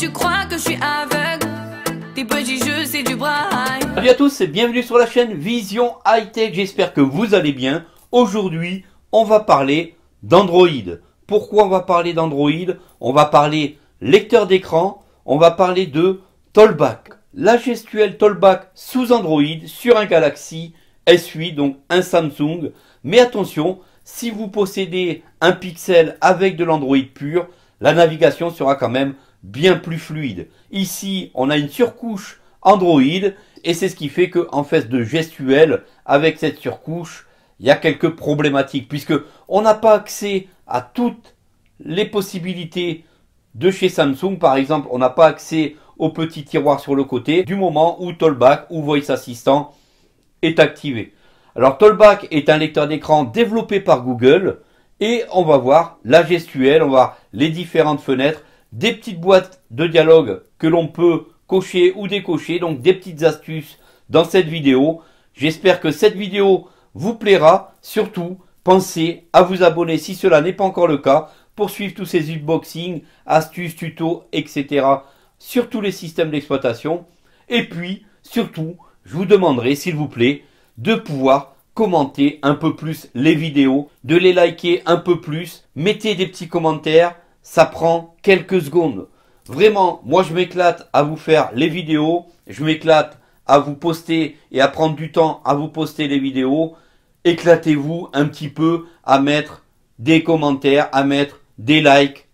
tu crois que je suis aveugle Tes petits jeux, c'est du braille. Salut à tous et bienvenue sur la chaîne Vision High Tech. J'espère que vous allez bien. Aujourd'hui, on va parler d'Android. Pourquoi on va parler d'Android On va parler lecteur d'écran, on va parler de Tollback. La gestuelle Tollback sous Android sur un Galaxy S8, donc un Samsung. Mais attention, si vous possédez un Pixel avec de l'Android pur, la navigation sera quand même bien plus fluide. Ici, on a une surcouche Android et c'est ce qui fait en fait de gestuelle, avec cette surcouche, il y a quelques problématiques puisque on n'a pas accès à toutes les possibilités de chez Samsung. Par exemple, on n'a pas accès au petit tiroir sur le côté du moment où Tollback ou Voice Assistant est activé. Alors Tollback est un lecteur d'écran développé par Google et on va voir la gestuelle, on va voir les différentes fenêtres, des petites boîtes de dialogue que l'on peut cocher ou décocher, donc des petites astuces dans cette vidéo. J'espère que cette vidéo vous plaira. Surtout, pensez à vous abonner si cela n'est pas encore le cas pour suivre tous ces unboxings, astuces, tutos, etc. sur tous les systèmes d'exploitation. Et puis, surtout, je vous demanderai, s'il vous plaît, de pouvoir commenter un peu plus les vidéos, de les liker un peu plus, mettez des petits commentaires, ça prend quelques secondes. Vraiment, moi je m'éclate à vous faire les vidéos, je m'éclate à vous poster et à prendre du temps à vous poster les vidéos. Éclatez-vous un petit peu à mettre des commentaires, à mettre des likes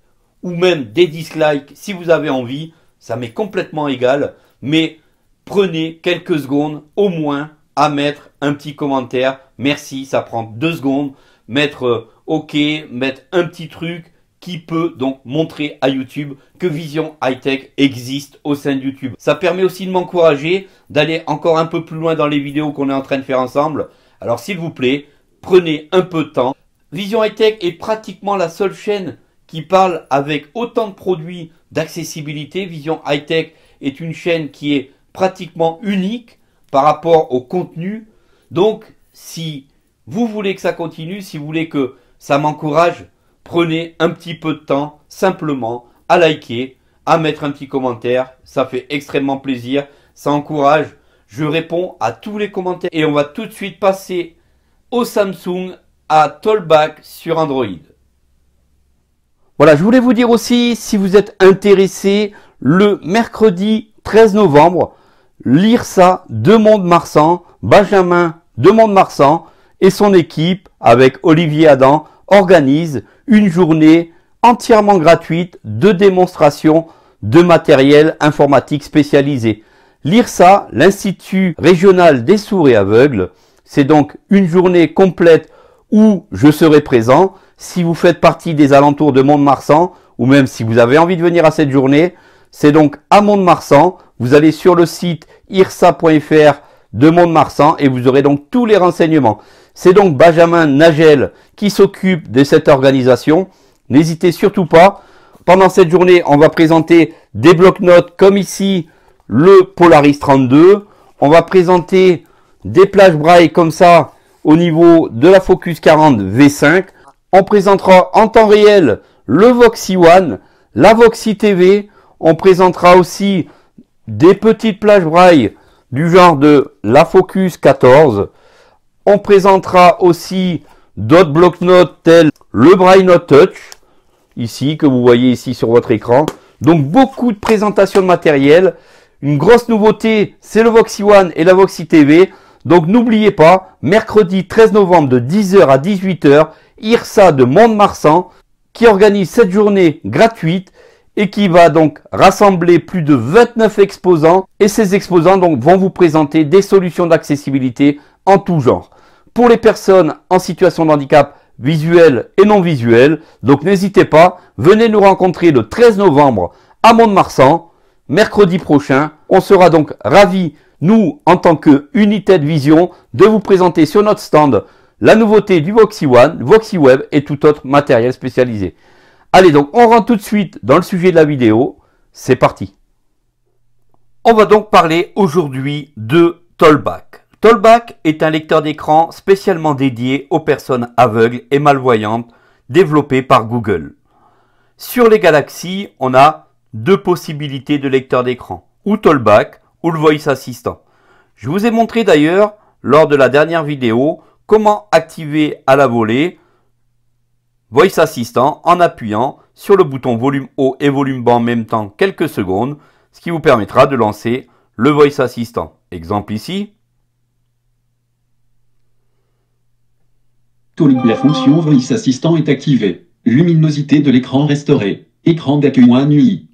ou même des dislikes si vous avez envie. Ça m'est complètement égal, mais prenez quelques secondes au moins à mettre un petit commentaire. Merci, ça prend deux secondes. Mettre euh, OK, mettre un petit truc, qui peut donc montrer à YouTube que Vision High Tech existe au sein de YouTube. Ça permet aussi de m'encourager d'aller encore un peu plus loin dans les vidéos qu'on est en train de faire ensemble. Alors s'il vous plaît, prenez un peu de temps. Vision High Tech est pratiquement la seule chaîne qui parle avec autant de produits d'accessibilité. Vision High Tech est une chaîne qui est pratiquement unique par rapport au contenu. Donc si vous voulez que ça continue, si vous voulez que ça m'encourage, prenez un petit peu de temps simplement à liker, à mettre un petit commentaire. Ça fait extrêmement plaisir, ça encourage. Je réponds à tous les commentaires et on va tout de suite passer au Samsung à Tollback sur Android. Voilà, je voulais vous dire aussi, si vous êtes intéressé, le mercredi 13 novembre, l'IRSA de monde marsan Benjamin de monde marsan et son équipe avec Olivier Adam organise une journée entièrement gratuite de démonstration de matériel informatique spécialisé. L'IRSA, l'Institut régional des sourds et aveugles, c'est donc une journée complète où je serai présent. Si vous faites partie des alentours de Mont-de-Marsan, ou même si vous avez envie de venir à cette journée, c'est donc à Mont-de-Marsan. Vous allez sur le site irsa.fr de Mont-de-Marsan et vous aurez donc tous les renseignements. C'est donc Benjamin Nagel qui s'occupe de cette organisation. N'hésitez surtout pas. Pendant cette journée, on va présenter des blocs-notes comme ici le Polaris 32. On va présenter des plages braille comme ça au niveau de la Focus 40 V5. On présentera en temps réel le Voxy One, la Voxy TV. On présentera aussi des petites plages braille du genre de la Focus 14. On présentera aussi d'autres blocs-notes tels le Braille Note Touch, ici, que vous voyez ici sur votre écran. Donc beaucoup de présentations de matériel. Une grosse nouveauté, c'est le Voxy One et la Voxy TV. Donc n'oubliez pas, mercredi 13 novembre de 10h à 18h, IRSA de Mont-de-Marsan qui organise cette journée gratuite et qui va donc rassembler plus de 29 exposants. Et ces exposants donc vont vous présenter des solutions d'accessibilité en tout genre. Pour les personnes en situation de handicap visuel et non visuel, donc n'hésitez pas, venez nous rencontrer le 13 novembre à Mont-de-Marsan, mercredi prochain. On sera donc ravis, nous, en tant que Unité de Vision, de vous présenter sur notre stand la nouveauté du Voxy One, Voxy Web et tout autre matériel spécialisé. Allez donc, on rentre tout de suite dans le sujet de la vidéo. C'est parti. On va donc parler aujourd'hui de Tollback. Tollback est un lecteur d'écran spécialement dédié aux personnes aveugles et malvoyantes développé par Google. Sur les galaxies, on a deux possibilités de lecteur d'écran, ou Tollback ou le Voice Assistant. Je vous ai montré d'ailleurs lors de la dernière vidéo comment activer à la volée Voice Assistant en appuyant sur le bouton volume haut et volume bas en même temps quelques secondes, ce qui vous permettra de lancer le Voice Assistant. Exemple ici, La fonction Voice Assistant est activée. Luminosité de l'écran restaurée. Écran d'accueil nuit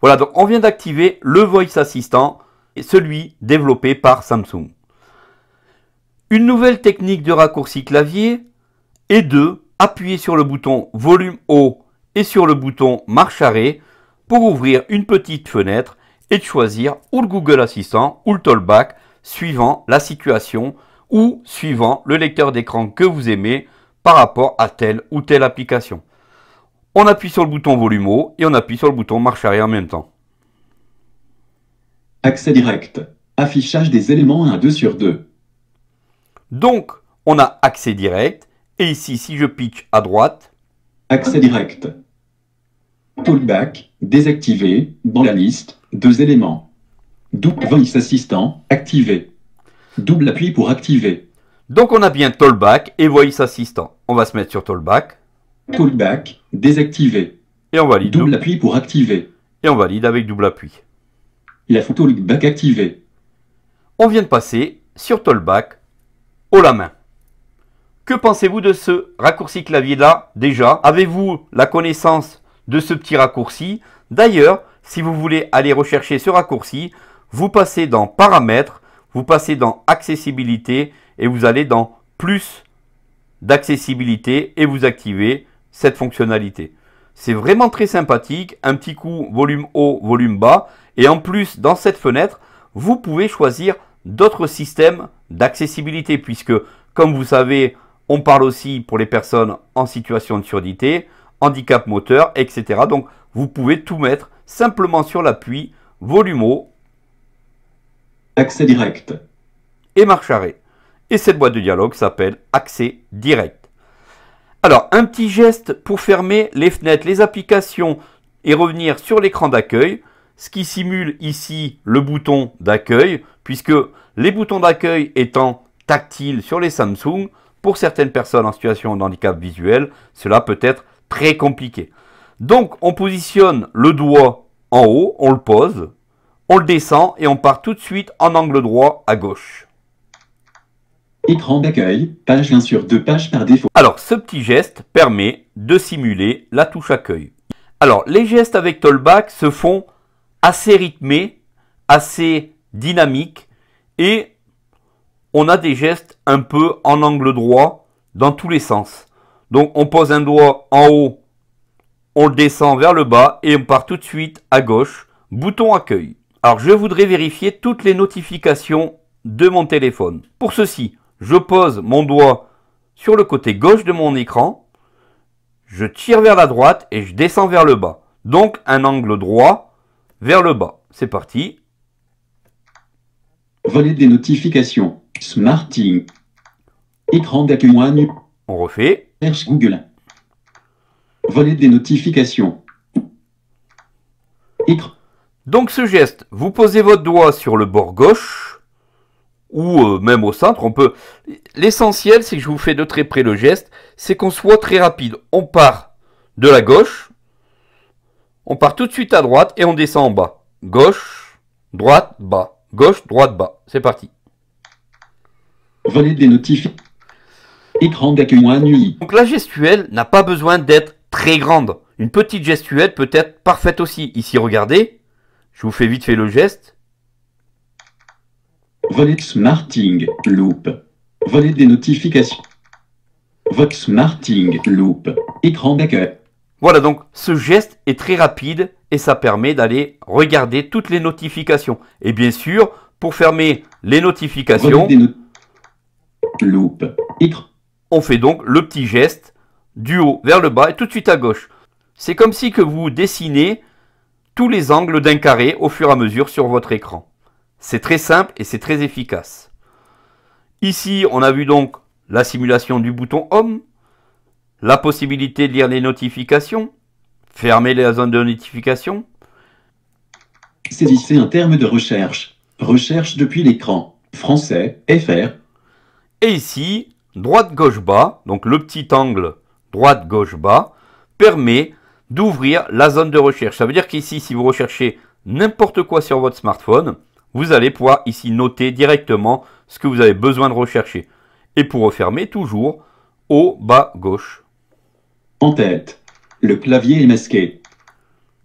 Voilà, donc on vient d'activer le Voice Assistant, celui développé par Samsung. Une nouvelle technique de raccourci clavier est de appuyer sur le bouton volume haut et sur le bouton marche arrêt pour ouvrir une petite fenêtre et de choisir ou le Google Assistant ou le Tollback suivant la situation ou suivant le lecteur d'écran que vous aimez par rapport à telle ou telle application. On appuie sur le bouton volume haut et on appuie sur le bouton marche arrière en même temps. Accès direct. Affichage des éléments 1 2 sur 2. Donc, on a accès direct. Et ici, si je pitch à droite. Accès direct. Pullback désactivé, dans la liste, deux éléments. Double voice assistant, activé. Double appui pour activer. Donc on a bien Tollback et Voice Assistant. On va se mettre sur Tollback. Tollback, désactivé. Et on valide. Double appui pour activer. Et on valide avec double appui. La photo Tollback activée. On vient de passer sur Tollback au la main. Que pensez-vous de ce raccourci clavier là déjà Avez-vous la connaissance de ce petit raccourci D'ailleurs, si vous voulez aller rechercher ce raccourci, vous passez dans Paramètres vous passez dans accessibilité et vous allez dans plus d'accessibilité et vous activez cette fonctionnalité. C'est vraiment très sympathique, un petit coup volume haut, volume bas et en plus dans cette fenêtre, vous pouvez choisir d'autres systèmes d'accessibilité puisque comme vous savez, on parle aussi pour les personnes en situation de surdité, handicap moteur, etc. Donc vous pouvez tout mettre simplement sur l'appui, volume haut Accès direct. Et marche arrêt. Et cette boîte de dialogue s'appelle accès direct. Alors, un petit geste pour fermer les fenêtres, les applications et revenir sur l'écran d'accueil, ce qui simule ici le bouton d'accueil, puisque les boutons d'accueil étant tactiles sur les Samsung, pour certaines personnes en situation de handicap visuel, cela peut être très compliqué. Donc, on positionne le doigt en haut, on le pose, on le descend et on part tout de suite en angle droit à gauche. Écran d'accueil, page deux pages par défaut. Alors, ce petit geste permet de simuler la touche accueil. Alors, les gestes avec Tollback se font assez rythmés, assez dynamiques et on a des gestes un peu en angle droit dans tous les sens. Donc, on pose un doigt en haut, on le descend vers le bas et on part tout de suite à gauche, bouton accueil. Alors je voudrais vérifier toutes les notifications de mon téléphone. Pour ceci, je pose mon doigt sur le côté gauche de mon écran, je tire vers la droite et je descends vers le bas. Donc un angle droit vers le bas. C'est parti. Volet des notifications. Smarting. Écran d'accueil On refait. Google. Volet des notifications. Écran. Donc ce geste, vous posez votre doigt sur le bord gauche, ou euh, même au centre, on peut... L'essentiel, c'est que je vous fais de très près le geste, c'est qu'on soit très rapide. On part de la gauche, on part tout de suite à droite et on descend en bas. Gauche, droite, bas. Gauche, droite, bas. C'est parti. Venez des notifs. Écran d'accueil nuit. Donc la gestuelle n'a pas besoin d'être très grande. Une petite gestuelle peut être parfaite aussi. Ici, regardez. Je vous fais vite fait le geste. Volet smarting, loop. Volet des notifications. Vox smarting, loop. Écran Voilà donc, ce geste est très rapide et ça permet d'aller regarder toutes les notifications. Et bien sûr, pour fermer les notifications, on fait donc le petit geste du haut vers le bas et tout de suite à gauche. C'est comme si que vous dessinez tous les angles d'un carré au fur et à mesure sur votre écran. C'est très simple et c'est très efficace. Ici, on a vu donc la simulation du bouton Home, la possibilité de lire les notifications, fermer la zone de notification. Saisissez un terme de recherche. Recherche depuis l'écran. Français, FR. Et ici, droite-gauche-bas, donc le petit angle droite-gauche-bas, permet d'ouvrir la zone de recherche. Ça veut dire qu'ici, si vous recherchez n'importe quoi sur votre smartphone, vous allez pouvoir ici noter directement ce que vous avez besoin de rechercher. Et pour refermer, toujours au bas gauche. En tête, le clavier est masqué.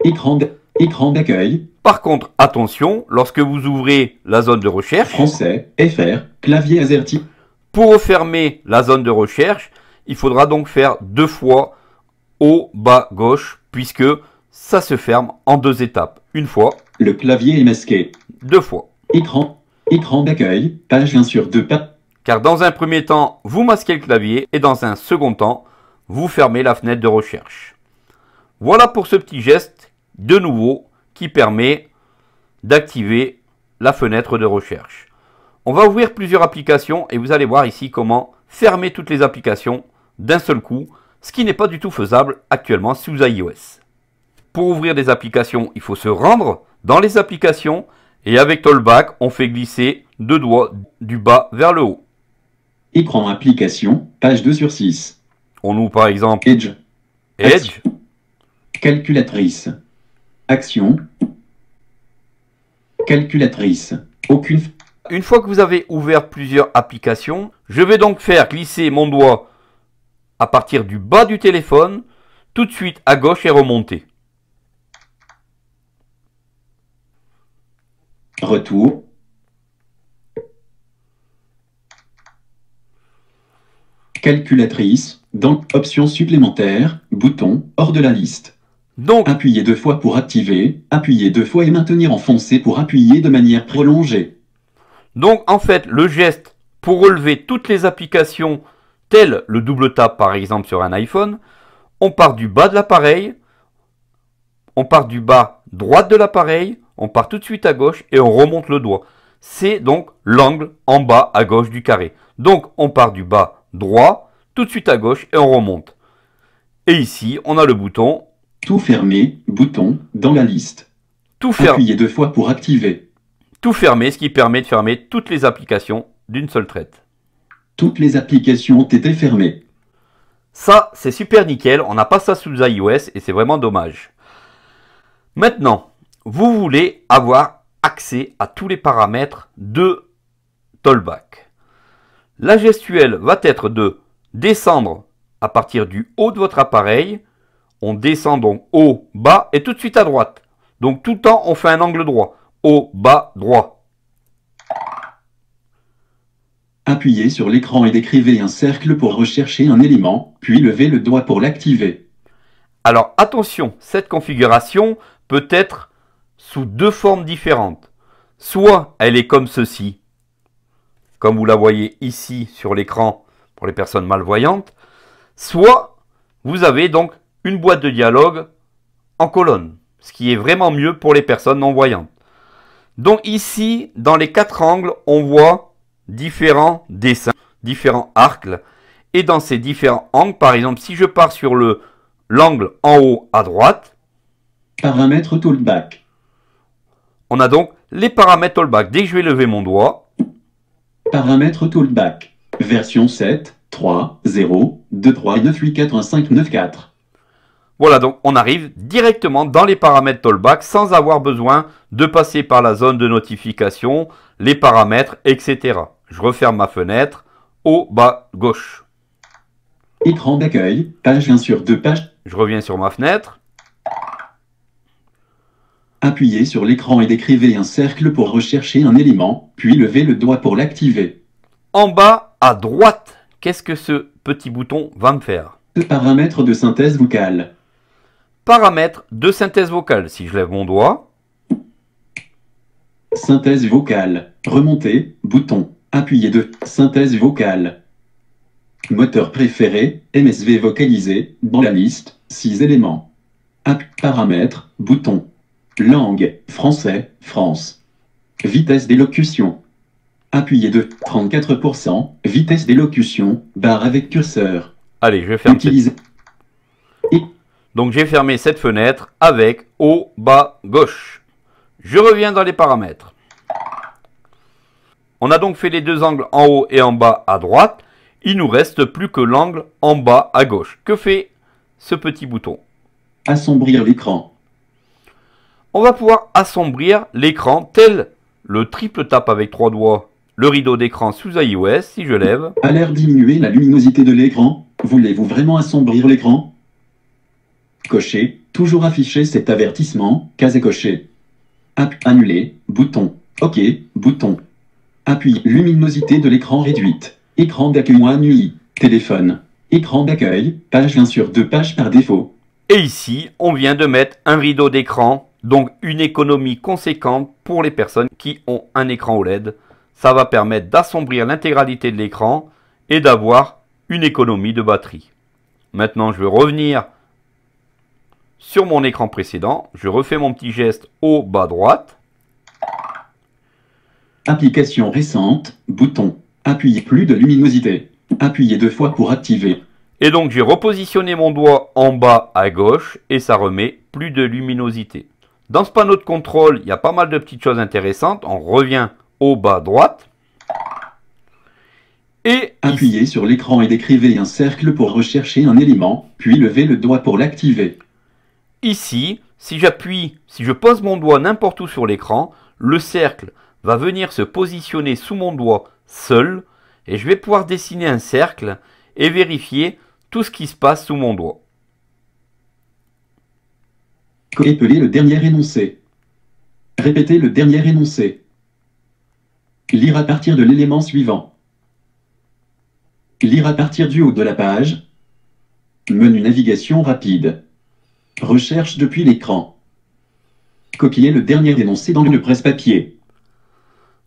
Écran d'accueil. Par contre, attention, lorsque vous ouvrez la zone de recherche. Français, FR, clavier AZERTY. Pour refermer la zone de recherche, il faudra donc faire deux fois haut, bas, gauche, puisque ça se ferme en deux étapes. Une fois. Le clavier est masqué. Deux fois. Écran. Écran d'accueil. Page bien sûr deux pas Car dans un premier temps, vous masquez le clavier et dans un second temps, vous fermez la fenêtre de recherche. Voilà pour ce petit geste, de nouveau, qui permet d'activer la fenêtre de recherche. On va ouvrir plusieurs applications et vous allez voir ici comment fermer toutes les applications d'un seul coup ce qui n'est pas du tout faisable actuellement sous iOS. Pour ouvrir des applications, il faut se rendre dans les applications et avec Tollback, on fait glisser deux doigts du bas vers le haut. Écran application, page 2 sur 6. On ouvre par exemple Edge. Edge. Calculatrice. Action. Calculatrice. Aucune. Une fois que vous avez ouvert plusieurs applications, je vais donc faire glisser mon doigt à partir du bas du téléphone, tout de suite à gauche et remonter. Retour. Calculatrice, Donc Options supplémentaires, bouton hors de la liste. Donc, appuyez deux fois pour activer, appuyer deux fois et maintenir enfoncé pour appuyer de manière prolongée. Donc en fait, le geste pour relever toutes les applications tel le double tap par exemple sur un iPhone, on part du bas de l'appareil, on part du bas droite de l'appareil, on part tout de suite à gauche et on remonte le doigt. C'est donc l'angle en bas à gauche du carré. Donc on part du bas droit, tout de suite à gauche et on remonte. Et ici, on a le bouton Tout fermé, bouton dans la liste. Tout fermé. deux fois pour activer. Tout fermer, ce qui permet de fermer toutes les applications d'une seule traite toutes les applications ont été fermées. Ça, c'est super nickel, on n'a pas ça sous iOS et c'est vraiment dommage. Maintenant, vous voulez avoir accès à tous les paramètres de Tollback. La gestuelle va être de descendre à partir du haut de votre appareil. On descend donc haut, bas et tout de suite à droite. Donc tout le temps, on fait un angle droit. Haut, bas, droit. Appuyez sur l'écran et décrivez un cercle pour rechercher un élément, puis levez le doigt pour l'activer. Alors attention, cette configuration peut être sous deux formes différentes. Soit elle est comme ceci, comme vous la voyez ici sur l'écran pour les personnes malvoyantes, soit vous avez donc une boîte de dialogue en colonne, ce qui est vraiment mieux pour les personnes non-voyantes. Donc ici, dans les quatre angles, on voit différents dessins, différents arcs. Et dans ces différents angles, par exemple, si je pars sur le l'angle en haut à droite, paramètres toolback. On a donc les paramètres toolback. Dès que je vais lever mon doigt, paramètres toolback, version 7, 3, 0, 2, 3, 9, 8, 4, 5, 9, 4. Voilà, donc on arrive directement dans les paramètres Tollback sans avoir besoin de passer par la zone de notification, les paramètres, etc. Je referme ma fenêtre. Haut, bas, gauche. Écran d'accueil, page 1 sur 2, pages. Je reviens sur ma fenêtre. Appuyez sur l'écran et décrivez un cercle pour rechercher un élément, puis levez le doigt pour l'activer. En bas, à droite, qu'est-ce que ce petit bouton va me faire Paramètres de synthèse vocale. Paramètres de synthèse vocale. Si je lève mon doigt. Synthèse vocale. Remontée. Bouton. Appuyé de synthèse vocale. Moteur préféré, MSV vocalisé, dans la liste, 6 éléments. App, paramètres, bouton. Langue, français, France. Vitesse d'élocution. Appuyé de 34%, vitesse d'élocution, barre avec curseur. Allez, je vais fermer. Donc j'ai fermé cette fenêtre avec haut, bas, gauche. Je reviens dans les paramètres. On a donc fait les deux angles en haut et en bas à droite. Il nous reste plus que l'angle en bas à gauche. Que fait ce petit bouton Assombrir l'écran. On va pouvoir assombrir l'écran tel le triple tape avec trois doigts, le rideau d'écran sous iOS, si je lève. A l'air diminuer la luminosité de l'écran. Voulez-vous vraiment assombrir l'écran Cocher, toujours afficher cet avertissement, case et cocher. App, annuler, bouton. OK, bouton. Appui. Luminosité de l'écran réduite. Écran d'accueil nuit Téléphone. Écran d'accueil. Page bien sur deux pages par défaut. Et ici, on vient de mettre un rideau d'écran. Donc une économie conséquente pour les personnes qui ont un écran OLED. Ça va permettre d'assombrir l'intégralité de l'écran et d'avoir une économie de batterie. Maintenant, je vais revenir sur mon écran précédent. Je refais mon petit geste haut, bas, droite. Application récente, bouton. Appuyez plus de luminosité. Appuyez deux fois pour activer. Et donc j'ai repositionné mon doigt en bas à gauche et ça remet plus de luminosité. Dans ce panneau de contrôle, il y a pas mal de petites choses intéressantes. On revient au bas droite. Et appuyez sur l'écran et décrivez un cercle pour rechercher un élément, puis levez le doigt pour l'activer. Ici, si j'appuie, si je pose mon doigt n'importe où sur l'écran, le cercle va venir se positionner sous mon doigt seul et je vais pouvoir dessiner un cercle et vérifier tout ce qui se passe sous mon doigt. Copier le dernier énoncé. Répétez le dernier énoncé. Lire à partir de l'élément suivant. Lire à partir du haut de la page. Menu navigation rapide. Recherche depuis l'écran. Copier le dernier énoncé dans le presse-papier.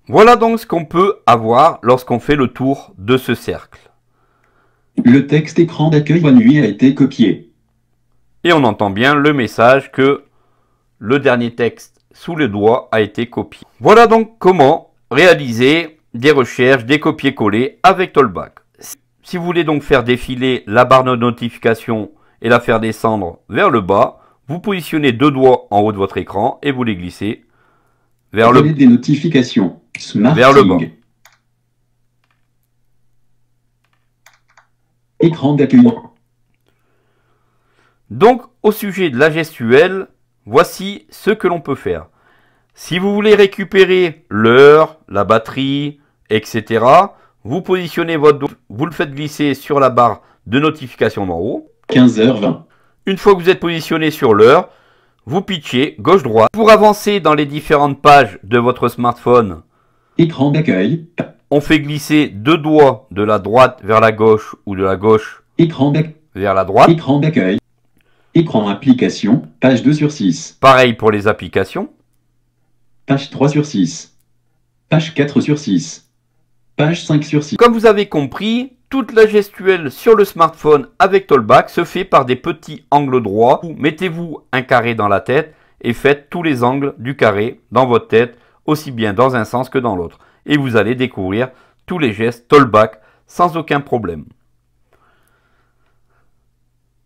Voilà donc ce qu'on peut avoir lorsqu'on fait le tour de ce cercle. Le texte écran d'accueil nuit a été copié. Et on entend bien le message que le dernier texte sous le doigt a été copié. Voilà donc comment réaliser des recherches, des copier-coller avec Tollback. Si vous voulez donc faire défiler la barre de notification et la faire descendre vers le bas, vous positionnez deux doigts en haut de votre écran et vous les glissez vers le des notifications. Écran d'accueil. Donc, au sujet de la gestuelle, voici ce que l'on peut faire. Si vous voulez récupérer l'heure, la batterie, etc., vous positionnez votre vous le faites glisser sur la barre de notification en haut. 15h20. Une fois que vous êtes positionné sur l'heure, vous pitchez gauche-droite. Pour avancer dans les différentes pages de votre smartphone, écran d'accueil, on fait glisser deux doigts de la droite vers la gauche ou de la gauche vers la droite. Écran d'accueil, écran application, page 2 sur 6. Pareil pour les applications. Page 3 sur 6. Page 4 sur 6 page 5 sur 6. Comme vous avez compris, toute la gestuelle sur le smartphone avec Tollback se fait par des petits angles droits. Mettez-vous un carré dans la tête et faites tous les angles du carré dans votre tête, aussi bien dans un sens que dans l'autre. Et vous allez découvrir tous les gestes Tollback sans aucun problème.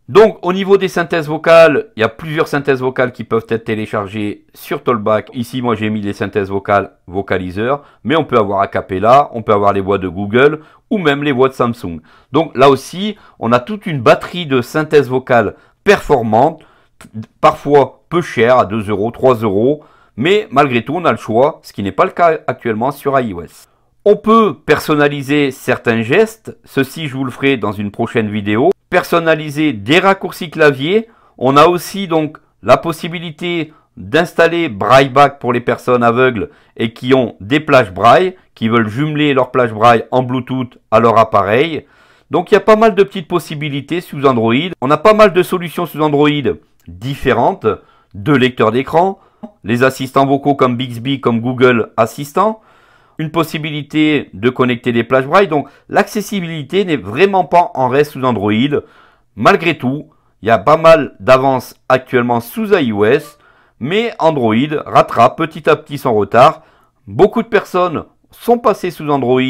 Donc au niveau des synthèses vocales, il y a plusieurs synthèses vocales qui peuvent être téléchargées sur Tollback. Ici, moi j'ai mis les synthèses vocales vocaliseurs, mais on peut avoir Acapella, on peut avoir les voix de Google ou même les voix de Samsung. Donc là aussi, on a toute une batterie de synthèses vocales performantes, parfois peu chères, à 2 euros, 3 euros, mais malgré tout on a le choix, ce qui n'est pas le cas actuellement sur iOS. On peut personnaliser certains gestes, ceci je vous le ferai dans une prochaine vidéo. Personnaliser des raccourcis clavier. On a aussi donc la possibilité d'installer Brailleback pour les personnes aveugles et qui ont des plages Braille, qui veulent jumeler leurs plage Braille en Bluetooth à leur appareil. Donc il y a pas mal de petites possibilités sous Android. On a pas mal de solutions sous Android différentes, de lecteurs d'écran, les assistants vocaux comme Bixby, comme Google Assistant, une possibilité de connecter des plages braille. Donc l'accessibilité n'est vraiment pas en reste sous Android. Malgré tout, il y a pas mal d'avances actuellement sous iOS, mais Android rattrape petit à petit son retard. Beaucoup de personnes sont passées sous Android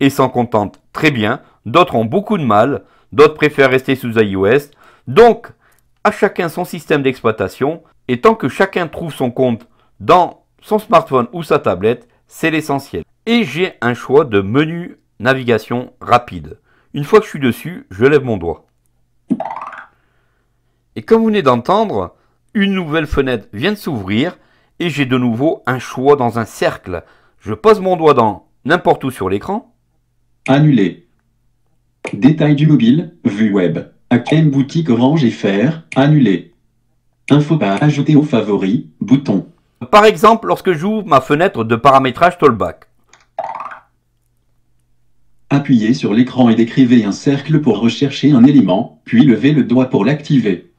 et s'en contentent très bien. D'autres ont beaucoup de mal, d'autres préfèrent rester sous iOS. Donc, à chacun son système d'exploitation, et tant que chacun trouve son compte dans son smartphone ou sa tablette, c'est l'essentiel. Et j'ai un choix de menu navigation rapide. Une fois que je suis dessus, je lève mon doigt. Et comme vous venez d'entendre, une nouvelle fenêtre vient de s'ouvrir et j'ai de nouveau un choix dans un cercle. Je pose mon doigt dans n'importe où sur l'écran. Annuler. Détail du mobile, vue web. qu'elle boutique Orange Fer. annuler. Info pas ajouter aux favoris, bouton. Par exemple, lorsque j'ouvre ma fenêtre de paramétrage Tollback. Appuyez sur l'écran et décrivez un cercle pour rechercher un élément, puis levez le doigt pour l'activer.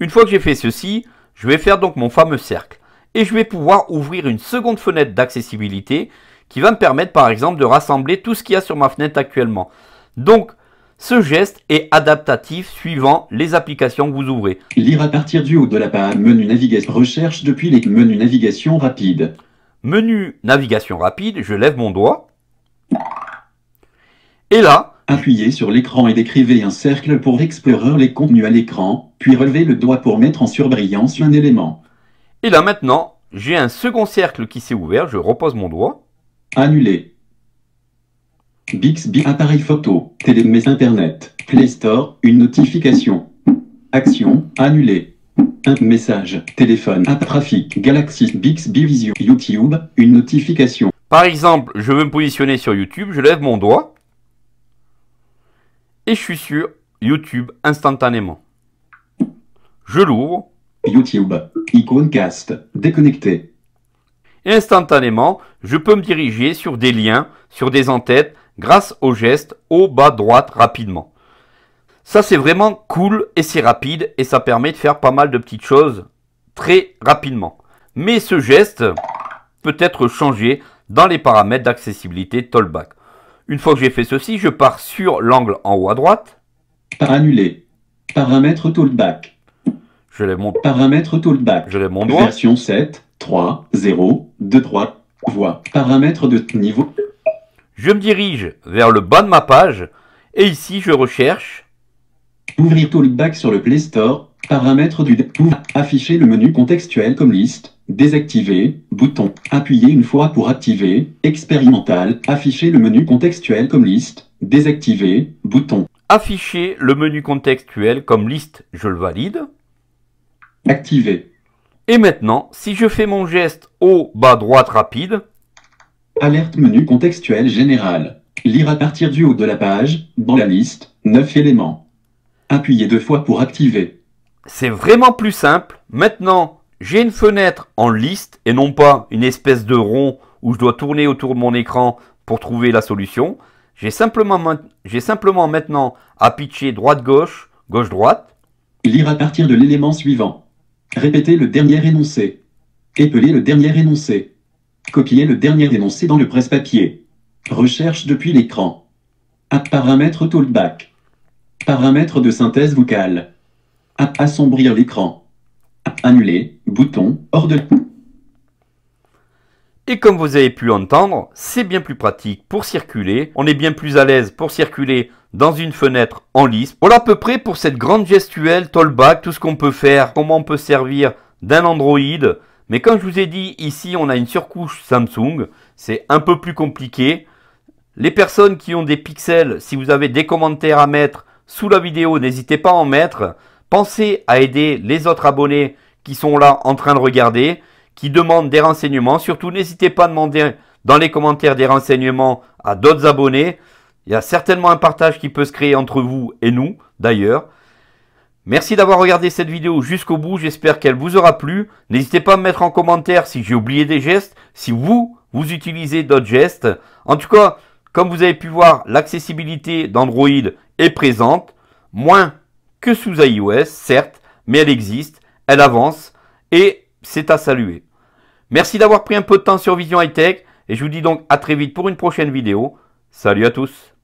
Une fois que j'ai fait ceci, je vais faire donc mon fameux cercle. Et je vais pouvoir ouvrir une seconde fenêtre d'accessibilité qui va me permettre par exemple de rassembler tout ce qu'il y a sur ma fenêtre actuellement. Donc ce geste est adaptatif suivant les applications que vous ouvrez. Lire à partir du haut de la page menu navigation recherche depuis les menus navigation rapide. Menu navigation rapide, je lève mon doigt. Et là, appuyez sur l'écran et décrivez un cercle pour explorer les contenus à l'écran, puis relevez le doigt pour mettre en surbrillance un élément. Et là maintenant, j'ai un second cercle qui s'est ouvert, je repose mon doigt. Annuler. Bixby appareil photo, mes internet, Play Store, une notification. Action, annulée. Un message, téléphone, app trafic, Galaxy, Bixby Vision, YouTube, une notification. Par exemple, je veux me positionner sur YouTube, je lève mon doigt et je suis sur YouTube instantanément. Je l'ouvre. YouTube, icône cast, déconnecté. Et instantanément, je peux me diriger sur des liens, sur des entêtes, grâce au geste haut-bas-droite rapidement. Ça c'est vraiment cool et c'est rapide et ça permet de faire pas mal de petites choses très rapidement. Mais ce geste peut être changé dans les paramètres d'accessibilité Tollback. Une fois que j'ai fait ceci, je pars sur l'angle en haut à droite. Par annuler. Paramètres Tollback. Je lève mon Paramètres Tollback. Je lève mon Version 7, 3, Voix. Paramètres de niveau. Je me dirige vers le bas de ma page et ici je recherche. Ouvrir back sur le Play Store, paramètres du afficher le menu contextuel comme liste, désactiver, bouton, appuyer une fois pour activer, expérimental, afficher le menu contextuel comme liste, désactiver, bouton. Afficher le menu contextuel comme liste, je le valide. Activer. Et maintenant, si je fais mon geste haut, bas, droite, rapide, Alerte menu contextuel général. Lire à partir du haut de la page, dans la liste, 9 éléments. Appuyez deux fois pour activer. C'est vraiment plus simple. Maintenant, j'ai une fenêtre en liste et non pas une espèce de rond où je dois tourner autour de mon écran pour trouver la solution. J'ai simplement, maintenant à pitcher droite-gauche, gauche-droite. Lire à partir de l'élément suivant. Répétez le dernier énoncé. Épeler le dernier énoncé. Copier le dernier dénoncé dans le presse-papier. Recherche depuis l'écran. App paramètres Toolback. Paramètres de synthèse vocale. assombrir l'écran. annuler, bouton, hors de... Et comme vous avez pu entendre, c'est bien plus pratique pour circuler. On est bien plus à l'aise pour circuler dans une fenêtre en liste. Voilà à peu près pour cette grande gestuelle, tollback, tout ce qu'on peut faire, comment on peut servir d'un Android, mais comme je vous ai dit, ici on a une surcouche Samsung, c'est un peu plus compliqué. Les personnes qui ont des pixels, si vous avez des commentaires à mettre sous la vidéo, n'hésitez pas à en mettre. Pensez à aider les autres abonnés qui sont là en train de regarder, qui demandent des renseignements. Surtout, n'hésitez pas à demander dans les commentaires des renseignements à d'autres abonnés. Il y a certainement un partage qui peut se créer entre vous et nous, d'ailleurs. Merci d'avoir regardé cette vidéo jusqu'au bout, j'espère qu'elle vous aura plu. N'hésitez pas à me mettre en commentaire si j'ai oublié des gestes, si vous, vous utilisez d'autres gestes. En tout cas, comme vous avez pu voir, l'accessibilité d'Android est présente, moins que sous iOS, certes, mais elle existe, elle avance, et c'est à saluer. Merci d'avoir pris un peu de temps sur Vision High Tech, et je vous dis donc à très vite pour une prochaine vidéo. Salut à tous